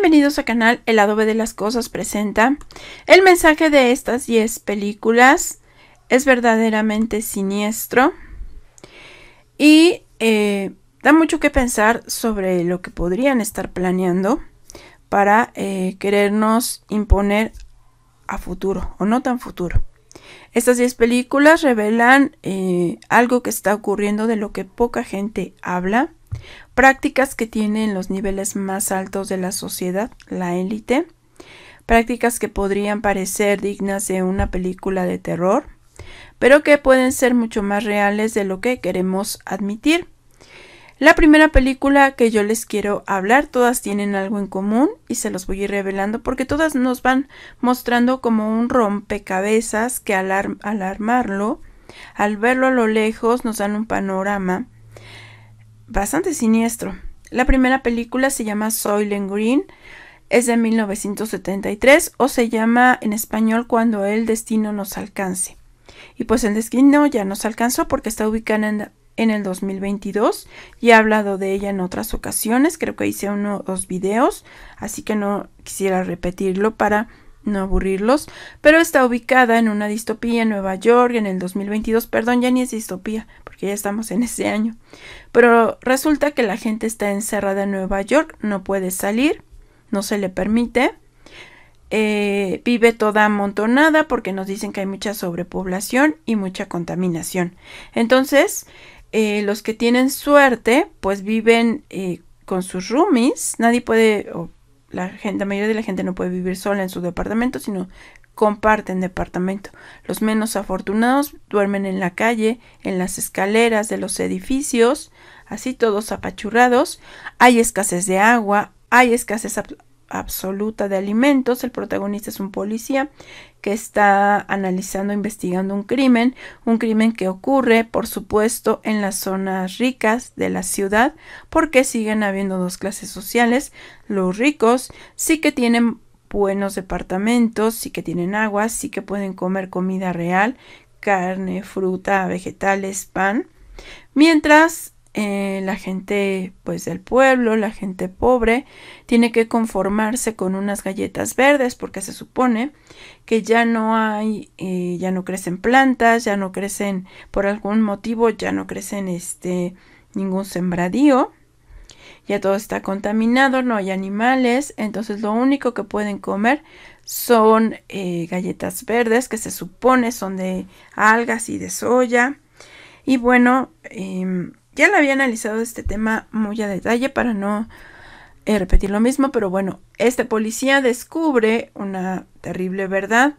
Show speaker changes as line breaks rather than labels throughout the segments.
Bienvenidos a canal El Adobe de las Cosas presenta El mensaje de estas 10 películas es verdaderamente siniestro y eh, da mucho que pensar sobre lo que podrían estar planeando para eh, querernos imponer a futuro o no tan futuro. Estas 10 películas revelan eh, algo que está ocurriendo de lo que poca gente habla prácticas que tienen los niveles más altos de la sociedad, la élite, prácticas que podrían parecer dignas de una película de terror, pero que pueden ser mucho más reales de lo que queremos admitir. La primera película que yo les quiero hablar, todas tienen algo en común y se los voy a ir revelando porque todas nos van mostrando como un rompecabezas que al, alarmarlo, al verlo a lo lejos, nos dan un panorama bastante siniestro. La primera película se llama and Green, es de 1973 o se llama en español Cuando el destino nos alcance. Y pues el destino ya nos alcanzó porque está ubicada en, el 2022 y he hablado de ella en otras ocasiones, creo que hice unos dos videos, así que no quisiera repetirlo para no aburrirlos, pero está ubicada en una distopía en Nueva York en el 2022, perdón, ya ni es distopía, porque ya estamos en ese año. Pero resulta que la gente está encerrada en Nueva York, no puede salir, no se le permite. Eh, vive toda amontonada porque nos dicen que hay mucha sobrepoblación y mucha contaminación. Entonces, eh, los que tienen suerte, pues viven eh, con sus roomies, nadie puede, la, gente, mayoría de la gente no puede vivir sola en su departamento, sino comparten departamento. Los menos afortunados duermen en la calle, en las escaleras de los edificios, así todos apachurrados. Hay escasez de agua, hay escasez absoluta de alimentos. El protagonista es un policía que está analizando, investigando un crimen, un crimen que ocurre, por supuesto, en las zonas ricas de la ciudad, porque siguen habiendo dos clases sociales. Los ricos sí que tienen buenos departamentos, sí que tienen agua, sí que pueden comer comida real, carne, fruta, vegetales, pan, mientras eh, la gente pues del pueblo, la gente pobre, tiene que conformarse con unas galletas verdes porque se supone que ya no hay, eh, ya no crecen plantas, ya no crecen, por algún motivo ya no crecen este ningún sembradío, ya todo está contaminado, no hay animales, entonces lo único que pueden comer son eh, galletas verdes que se supone son de algas y de soya. Y bueno, em, ya la había analizado este tema muy a detalle para no eh, repetir lo mismo, pero bueno, este policía descubre una terrible verdad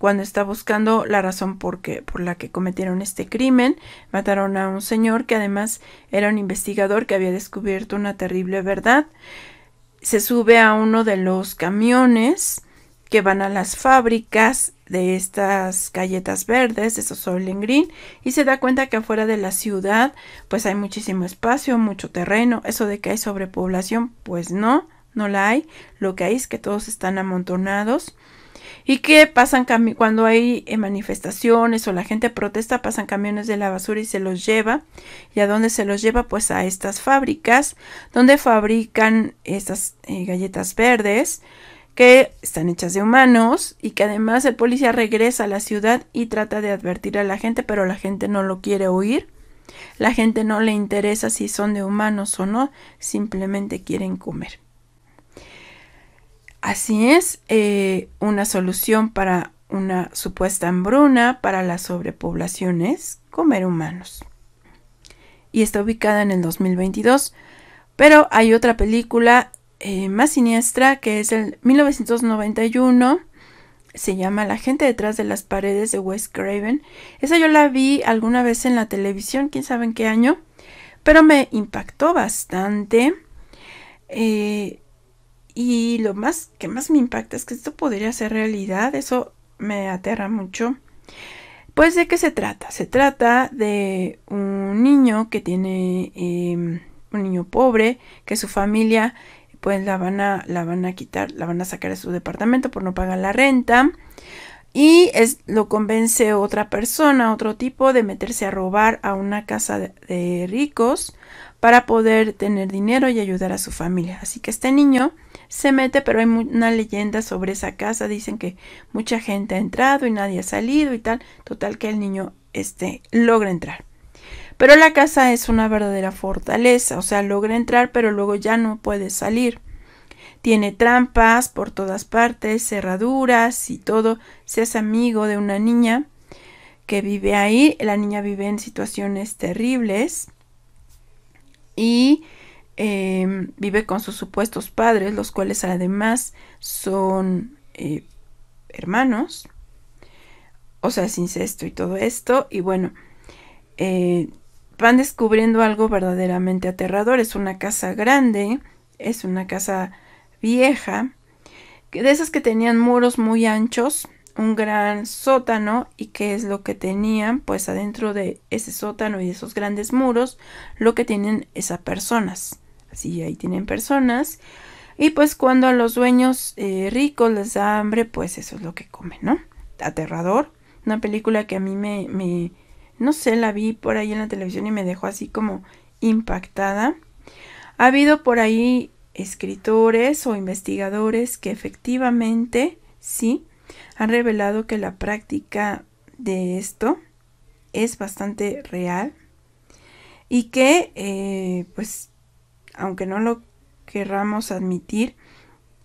cuando está buscando la razón por, por la que cometieron este crimen. Mataron a un señor que además era un investigador que había descubierto una terrible verdad. Se sube a uno de los camiones que van a las fábricas de estas galletas verdes, de esos Soylent Green, y se da cuenta que afuera de la ciudad pues hay muchísimo espacio, mucho terreno, eso de que hay sobrepoblación, pues no, no la hay, lo que hay es que todos están amontonados. ¿Y que pasan cuando hay eh, manifestaciones o la gente protesta? Pasan camiones de la basura y se los lleva. ¿Y a dónde se los lleva? Pues a estas fábricas donde fabrican estas eh, galletas verdes que están hechas de humanos y que además el policía regresa a la ciudad y trata de advertir a la gente, pero la gente no lo quiere oír. La gente no le interesa si son de humanos o no, simplemente quieren comer. Así es, eh, una solución para una supuesta hambruna para las sobrepoblaciones, comer humanos. Y está ubicada en el 2022. Pero hay otra película eh, más siniestra, que es el 1991, se llama La gente detrás de las paredes de West Craven. Esa yo la vi alguna vez en la televisión, quién sabe en qué año, pero me impactó bastante. Eh, y lo más que más me impacta es que esto podría ser realidad, eso me aterra mucho. Pues de qué se trata? Se trata de un niño que tiene eh, un niño pobre, que su familia pues la van a, la van a quitar, la van a sacar de su departamento por no pagar la renta. Y es, lo convence otra persona, otro tipo, de meterse a robar a una casa de, ricos para poder tener dinero y ayudar a su familia. Así que este niño se mete, pero hay una leyenda sobre esa casa. Dicen que mucha gente ha entrado y nadie ha salido y tal. Total que el niño este, logra entrar. Pero la casa es una verdadera fortaleza, o sea, logra entrar pero luego ya no puede salir. Tiene trampas por todas partes, cerraduras y todo. Se hace amigo de una niña que vive ahí. La niña vive en situaciones terribles y em, vive con sus supuestos padres, los cuales además son eh, hermanos. O sea, es incesto y todo esto. Y bueno, eh, van descubriendo algo verdaderamente aterrador. Es una casa grande, es una casa vieja, de esas que tenían muros muy anchos, un gran sótano y qué es lo que tenían, pues adentro de ese sótano y de esos grandes muros, lo que tienen esas personas. Así ahí tienen personas. Y pues cuando a los dueños eh, ricos les da hambre, pues eso es lo que comen, ¿no? Aterrador. Una película que a mí me no sé, la vi por ahí en la televisión y me dejó así como impactada. Ha habido por ahí escritores o investigadores que efectivamente sí han revelado que la práctica de esto es bastante real y que eh, pues aunque no lo querramos admitir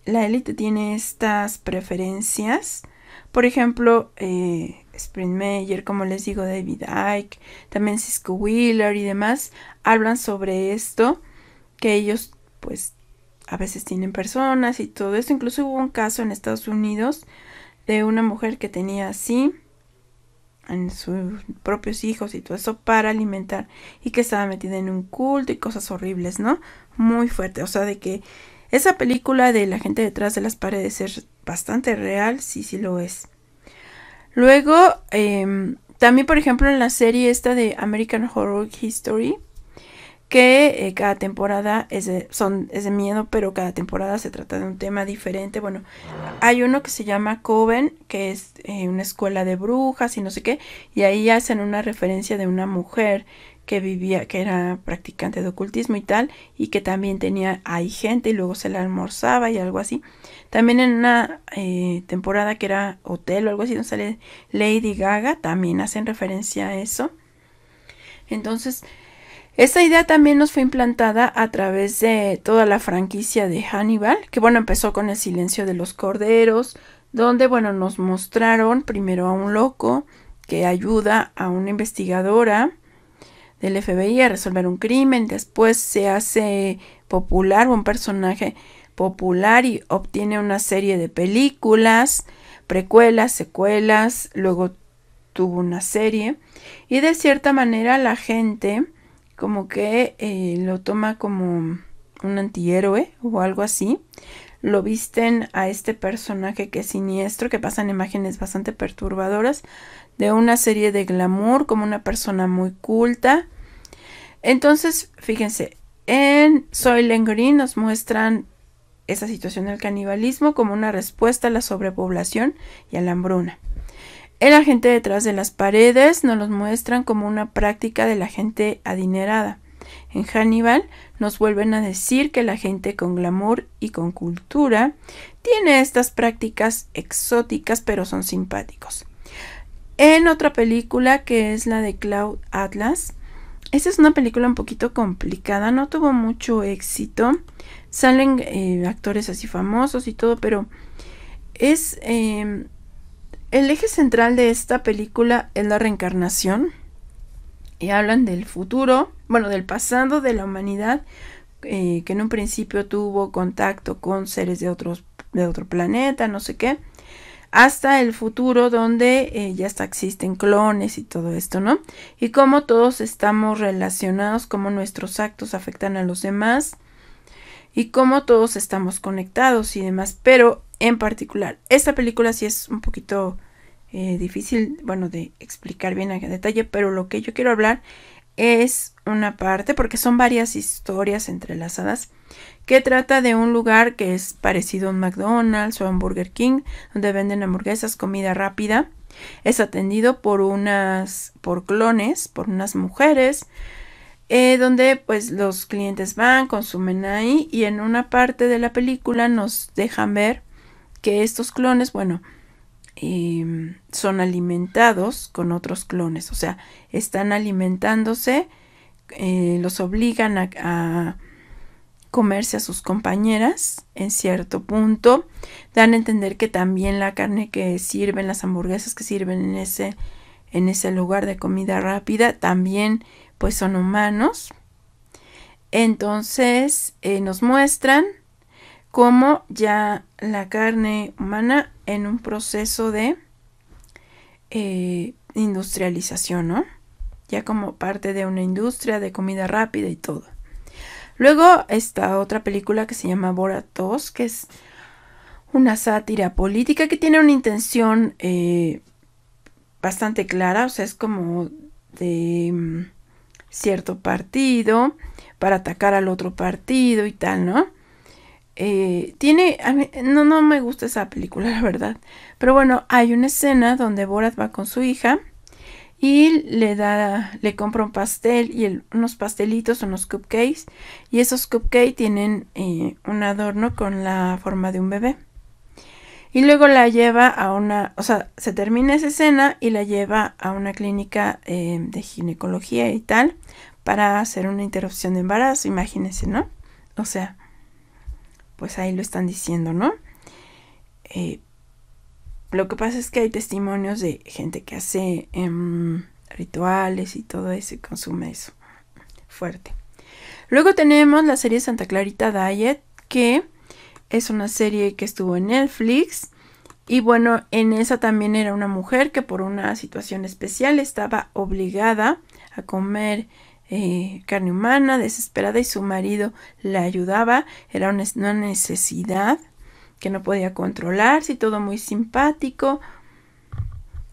la élite tiene estas preferencias por ejemplo eh, Sprint como les digo, David Icke, también Cisco Wheeler y demás, hablan sobre esto, que ellos pues a veces tienen personas y todo eso Incluso hubo un caso en Estados Unidos de una mujer que tenía así en sus propios hijos y todo eso para alimentar y que estaba metida en un culto y cosas horribles, ¿no? Muy fuerte, o sea, de que esa película de la gente detrás de las paredes es bastante real, sí, sí lo es. Luego, em, también, por ejemplo, en la serie esta de American Horror History, que eh, cada temporada es de, son, es de miedo, pero cada temporada se trata de un tema diferente. Bueno, hay uno que se llama Coven, que es eh, una escuela de brujas y no sé qué, y ahí hacen una referencia de una mujer que vivía, que era practicante de ocultismo y tal, y que también tenía hay gente y luego se la almorzaba y algo así. También en una eh, temporada que era Hotel o algo así, donde sale Lady Gaga, también hacen referencia a eso. Entonces, esta idea también nos fue implantada a través de toda la franquicia de Hannibal, que bueno, empezó con el silencio de los corderos, donde bueno, nos mostraron primero a un loco que ayuda a una investigadora del FBI a resolver un crimen, después se hace popular un personaje popular y obtiene una serie de películas, precuelas, secuelas, luego tuvo una serie y de cierta manera la gente como que eh, lo toma como un antihéroe o algo así. Lo visten a este personaje que es siniestro, que pasan imágenes bastante perturbadoras, de una serie de glamour, como una persona muy culta. Entonces, fíjense, en Soylent Green nos muestran esa situación del canibalismo como una respuesta a la sobrepoblación y a la hambruna. El gente detrás de las paredes nos los muestran como una práctica de la gente adinerada. En Hannibal nos vuelven a decir que la gente con glamour y con cultura tiene estas prácticas exóticas pero son simpáticos. En otra película que es la de Cloud Atlas, esta es una película un poquito complicada, no tuvo mucho éxito, salen eh, actores así famosos y todo, pero es... Em, el eje central de esta película es la reencarnación y hablan del futuro, bueno, del pasado de la humanidad eh, que en un principio tuvo contacto con seres de, otros, de otro planeta, no sé qué, hasta el futuro donde eh, ya hasta existen clones y todo esto, ¿no? Y cómo todos estamos relacionados, cómo nuestros actos afectan a los demás y cómo todos estamos conectados y demás. Pero en particular, esta película sí es un poquito eh, difícil, bueno, de explicar bien en detalle, pero lo que yo quiero hablar es una parte, porque son varias historias entrelazadas, que trata de un lugar que es parecido a un McDonald's o a un Burger King, donde venden hamburguesas, comida rápida. Es atendido por unas, por clones, por unas mujeres eh, donde pues los clientes van, consumen ahí y en una parte de la película nos dejan ver que estos clones, bueno, em, son alimentados con otros clones, o sea, están alimentándose, eh, los obligan a, a comerse a sus compañeras en cierto punto, dan a entender que también la carne que sirven, las hamburguesas que sirven en ese, en ese lugar de comida rápida, también pues son humanos. Entonces eh, nos muestran cómo ya la carne humana en un proceso de eh, industrialización, ¿no? Ya como parte de una industria de comida rápida y todo. Luego está otra película que se llama Boratos que es una sátira política que tiene una intención eh, bastante clara, o sea, es como de mm, cierto partido, para atacar al otro partido y tal, ¿no? Eh, tiene, no, no me gusta esa película, la verdad. Pero bueno, hay una escena donde Borat va con su hija y le da, le compra un pastel y unos pastelitos, unos cupcakes. Y esos cupcakes tienen eh, un adorno con la forma de un bebé. Y luego la lleva a una, o sea, se termina esa escena y la lleva a una clínica eh, de ginecología y tal para hacer una interrupción de embarazo, imagínense, ¿no? O sea, pues ahí lo están diciendo, ¿no? Eh, lo que pasa es que hay testimonios de gente que hace em, rituales y todo eso y consume eso fuerte. Luego tenemos la serie Santa Clarita Diet que es una serie que estuvo en Netflix. Y bueno, en esa también era una mujer que por una situación especial estaba obligada a comer eh, carne humana, desesperada, y su marido la ayudaba. Era una, necesidad que no podía controlarse y todo muy simpático.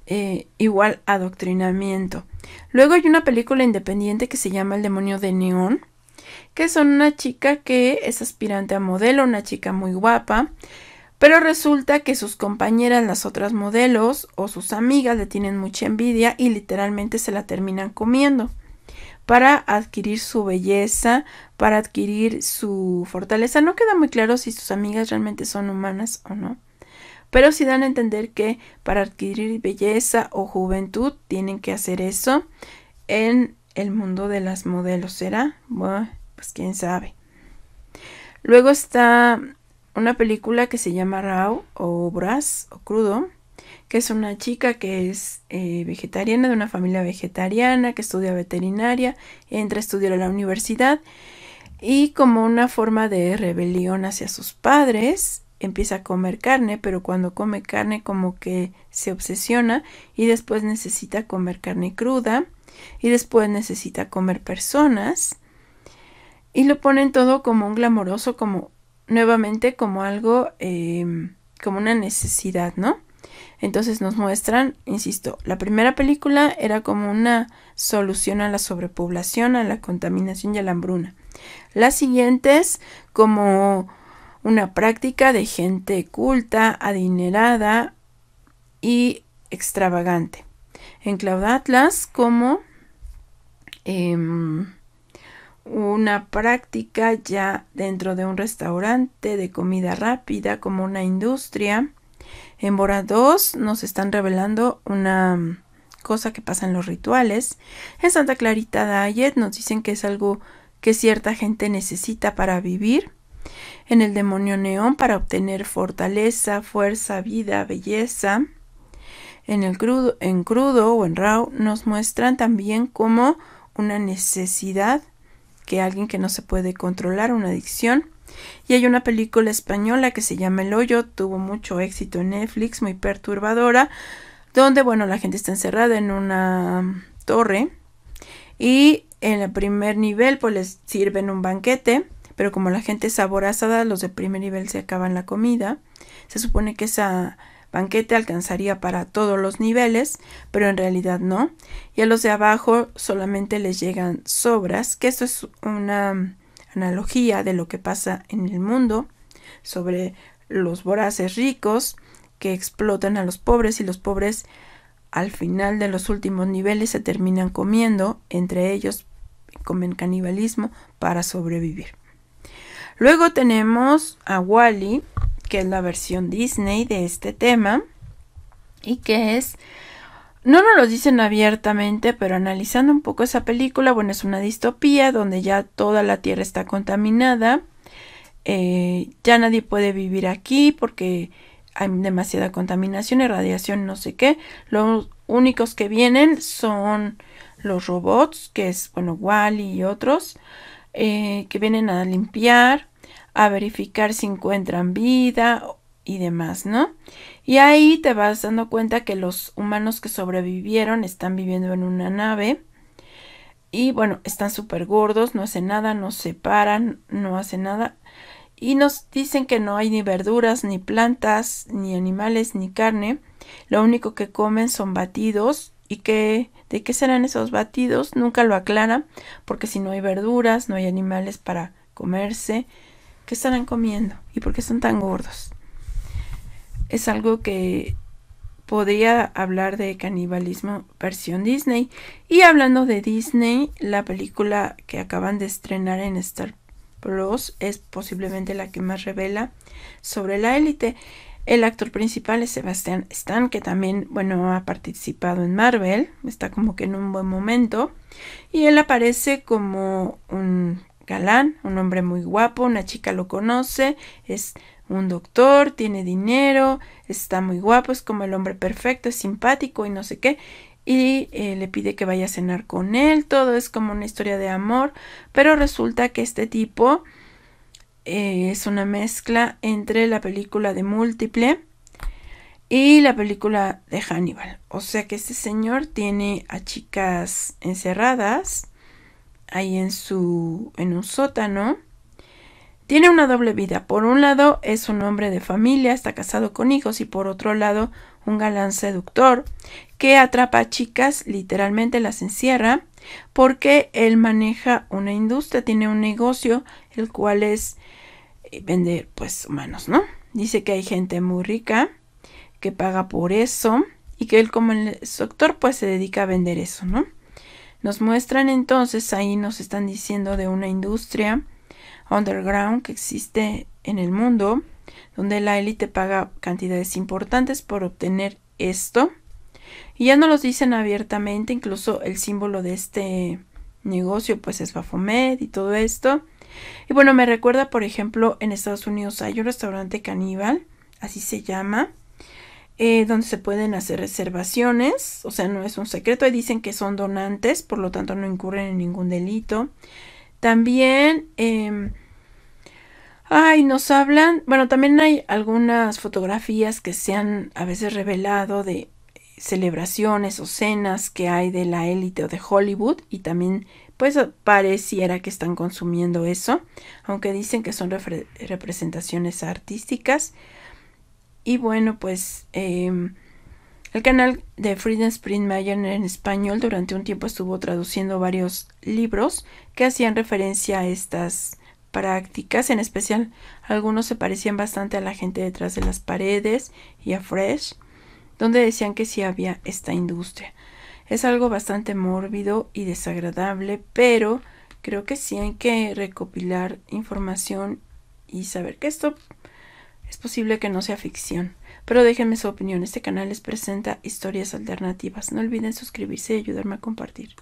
Eh, igual adoctrinamiento. Luego hay una película independiente que se llama El demonio de Neón que son una chica que es aspirante a modelo, una chica muy guapa, pero resulta que sus compañeras, las otras modelos o sus amigas le tienen mucha envidia y literalmente se la terminan comiendo para adquirir su belleza, para adquirir su fortaleza. No queda muy claro si sus amigas realmente son humanas o no pero sí dan a entender que para adquirir belleza o juventud tienen que hacer eso en el mundo de las modelos. ¿Será? Bueno, pues, quién sabe. Luego está una película que se llama Rao o Brass o Crudo, que es una chica que es eh, vegetariana, de una familia vegetariana, que estudia veterinaria, entra a estudiar a la universidad y como una forma de rebelión hacia sus padres, empieza a comer carne, pero cuando come carne como que se obsesiona y después necesita comer carne cruda y después necesita comer personas y lo ponen todo como un glamoroso, como nuevamente como algo, em, como una necesidad, ¿no? Entonces nos muestran, insisto, la primera película era como una solución a la sobrepoblación, a la contaminación y a la hambruna. Las siguientes como una práctica de gente culta, adinerada y extravagante. En Cloud Atlas como em, una práctica ya dentro de un restaurante de comida rápida como una industria. En Bora 2 nos están revelando una cosa que pasa en los rituales. En Santa Clarita Ayer nos dicen que es algo que cierta gente necesita para vivir. En el demonio neón para obtener fortaleza, fuerza, vida, belleza. En el crudo, en crudo o en raw nos muestran también como una necesidad alguien que no se puede controlar una adicción. Y hay una película española que se llama El Hoyo, tuvo mucho éxito en Netflix, muy perturbadora, donde, bueno, la gente está encerrada en una torre y en el primer nivel pues les sirven un banquete, pero como la gente es saborazada los de primer nivel se acaban la comida. Se supone que esa banquete alcanzaría para todos los niveles, pero en realidad no. Y a los de abajo solamente les llegan sobras, que esto es una analogía de lo que pasa en el mundo sobre los voraces ricos que explotan a los pobres y los pobres al final de los últimos niveles se terminan comiendo, entre ellos comen canibalismo para sobrevivir. Luego tenemos a Wally, que es la versión Disney de este tema y que es no nos lo dicen abiertamente, pero analizando un poco esa película, bueno, es una distopía donde ya toda la Tierra está contaminada, eh, ya nadie puede vivir aquí porque hay demasiada contaminación y radiación, no sé qué. Los únicos que vienen son los robots, que es, bueno, Wally y otros, eh, que vienen a limpiar a verificar si encuentran vida y demás, ¿no? Y ahí te vas dando cuenta que los humanos que sobrevivieron están viviendo en una nave. Y bueno, están súper gordos, no hacen nada, no se paran, no hacen nada. Y nos dicen que no hay ni verduras, ni plantas, ni animales, ni carne. Lo único que comen son batidos. ¿Y que de qué serán esos batidos? Nunca lo aclara, porque si no hay verduras, no hay animales para comerse, ¿Qué estarán comiendo? ¿Y por qué son tan gordos? Es algo que podría hablar de canibalismo versión Disney. Y hablando de Disney, la película que acaban de estrenar en Star Wars es posiblemente la que más revela sobre la élite. El actor principal es Sebastian Stan, que también, bueno, ha participado en Marvel, está como que en un buen momento, y él aparece como un galán, un hombre muy guapo, una chica lo conoce, es un doctor, tiene dinero, está muy guapo, es como el hombre perfecto, es simpático y no sé qué. Y eh, le pide que vaya a cenar con él, todo es como una historia de amor, pero resulta que este tipo eh, es una mezcla entre la película de Múltiple y la película de Hannibal. O sea que este señor tiene a chicas encerradas ahí en su en un sótano. Tiene una doble vida. Por un lado es un hombre de familia, está casado con hijos y por otro lado un galán seductor que atrapa a chicas, literalmente las encierra, porque él maneja una industria, tiene un negocio el cual es eh, vender pues humanos, ¿no? Dice que hay gente muy rica que paga por eso y que él como el sector pues se dedica a vender eso, ¿no? Nos muestran entonces, ahí nos están diciendo de una industria underground que existe en el mundo, donde la élite paga cantidades importantes por obtener esto. Y ya no los dicen abiertamente, incluso el símbolo de este negocio pues es Bafomet y todo esto. Y bueno, me recuerda, por ejemplo, en Estados Unidos hay un restaurante caníbal, así se llama, eh, donde se pueden hacer reservaciones, o sea, no es un secreto, ahí dicen que son donantes, por lo tanto no incurren en ningún delito. También, eh, nos hablan, bueno, también hay algunas fotografías que se han a veces revelado de celebraciones o cenas que hay de la élite o de Hollywood y también pues pareciera que están consumiendo eso, aunque dicen que son representaciones artísticas. Y bueno, pues em, el canal de Freedom Spring Mayer en español durante un tiempo estuvo traduciendo varios libros que hacían referencia a estas prácticas, en especial algunos se parecían bastante a la gente detrás de las paredes y a Fresh, donde decían que sí había esta industria. Es algo bastante mórbido y desagradable, pero creo que sí hay que recopilar información y saber que esto es posible que no sea ficción, pero déjenme su opinión. Este canal les presenta historias alternativas. No olviden suscribirse y ayudarme a compartir.